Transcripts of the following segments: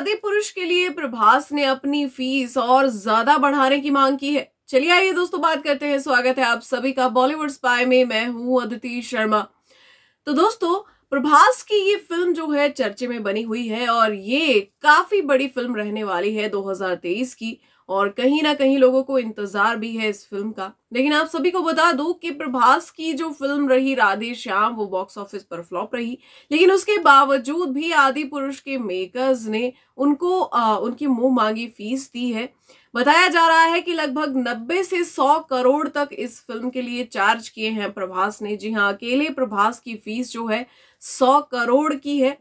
आदि पुरुष के लिए प्रभास ने अपनी फीस और ज्यादा बढ़ाने की मांग की है चलिए आइए दोस्तों बात करते हैं स्वागत है आप सभी का बॉलीवुड स्पाई में मैं हूं अदिति शर्मा तो दोस्तों प्रभास की ये फिल्म जो है चर्चे में बनी हुई है और ये काफी बड़ी फिल्म रहने वाली है 2023 की और कहीं ना कहीं लोगों को इंतज़ार भी है इस फिल्म का लेकिन आप सभी को बता दूं कि प्रभास की जो फिल्म रही राधे श्याम वो बॉक्स ऑफिस पर फ्लॉप रही लेकिन उसके बावजूद भी आदि पुरुष के मेकर्स ने उनको आ, उनकी मुंह मांगी फीस दी है बताया जा रहा है कि लगभग 90 से 100 करोड़ तक इस फिल्म के लिए चार्ज किए हैं प्रभास ने जी हाँ अकेले प्रभास की फीस जो है 100 करोड़ की है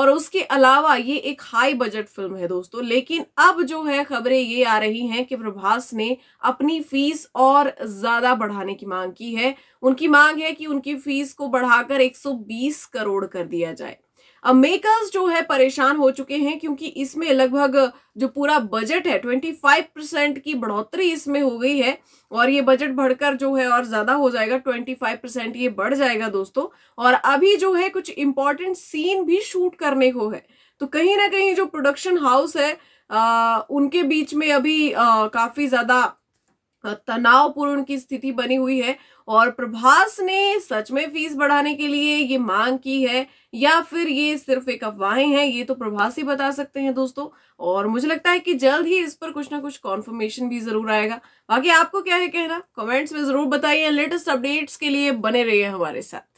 और उसके अलावा ये एक हाई बजट फिल्म है दोस्तों लेकिन अब जो है खबरें ये आ रही रही हैं कि प्रभास ने अपनी फीस और ज़्यादा बढ़ाने की मांग की है उनकी मांग है कि उनकी फीस को बढ़ाकर 120 करोड़ कर दिया जाए अब मेकर्स जो है परेशान हो चुके हैं क्योंकि इसमें लगभग जो पूरा बजट है 25 परसेंट की बढ़ोतरी इसमें हो गई है और ये बजट बढ़कर जो है और ज़्यादा हो जाएगा 25 परसेंट ये बढ़ जाएगा दोस्तों और अभी जो है कुछ इंपॉर्टेंट सीन भी शूट करने को है तो कहीं ना कहीं जो प्रोडक्शन हाउस है उनके बीच में अभी आ, काफी ज्यादा तनावपूर्ण की स्थिति बनी हुई है और प्रभास ने सच में फीस बढ़ाने के लिए ये मांग की है या फिर ये सिर्फ एक अफवाहें हैं ये तो प्रभास ही बता सकते हैं दोस्तों और मुझे लगता है कि जल्द ही इस पर कुछ ना कुछ कॉन्फर्मेशन भी जरूर आएगा बाकी आपको क्या है कहना कमेंट्स में जरूर बताइए लेटेस्ट अपडेट्स के लिए बने रहिए हमारे साथ